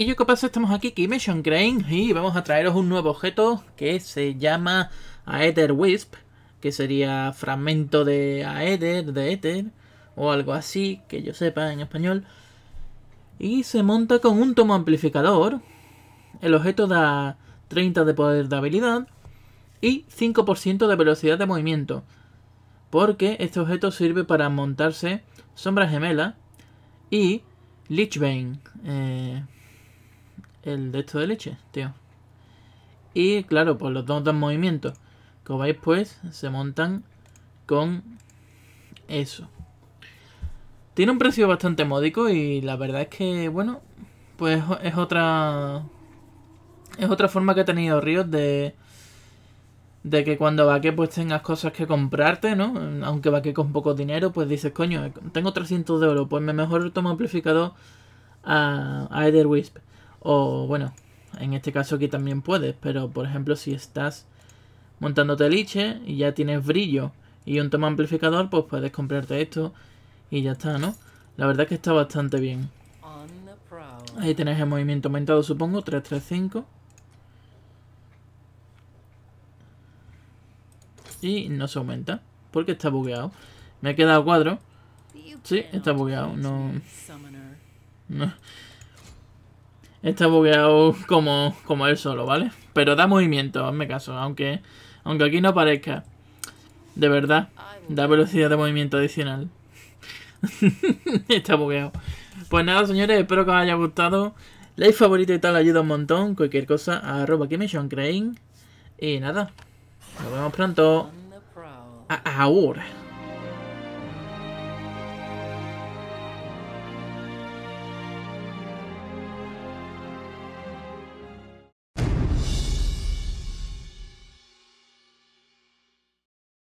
Y yo qué pasa, estamos aquí, Kimation Crane, y vamos a traeros un nuevo objeto que se llama Aether Wisp, que sería fragmento de Aether, de Ether, o algo así, que yo sepa en español. Y se monta con un tomo amplificador. El objeto da 30 de poder de habilidad y 5% de velocidad de movimiento. Porque este objeto sirve para montarse Sombra Gemela y Lich Bane. Eh, el de esto de leche, tío. Y claro, pues los dos movimientos movimiento. Como veis, pues se montan con eso. Tiene un precio bastante módico y la verdad es que, bueno, pues es otra... Es otra forma que ha tenido Ríos de... De que cuando que pues tengas cosas que comprarte, ¿no? Aunque que con poco dinero, pues dices, coño, tengo 300 de oro, pues me mejor tomo amplificador a, a Wisp. O bueno, en este caso aquí también puedes, pero por ejemplo si estás montando teliche y ya tienes brillo y un toma amplificador, pues puedes comprarte esto y ya está, ¿no? La verdad es que está bastante bien. Ahí tenés el movimiento aumentado, supongo, 335. Y no se aumenta, porque está bugueado. Me ha quedado cuadro. Sí, está bugueado, no... No, está bugueado como, como él solo, ¿vale? Pero da movimiento, hazme caso, aunque, aunque aquí no parezca. De verdad, da velocidad de movimiento adicional. está bugueado. Pues nada, señores, espero que os haya gustado. Like favorito y tal ayuda un montón. Cualquier cosa, arroba que me crane. Y nada, nos vemos pronto. ahora.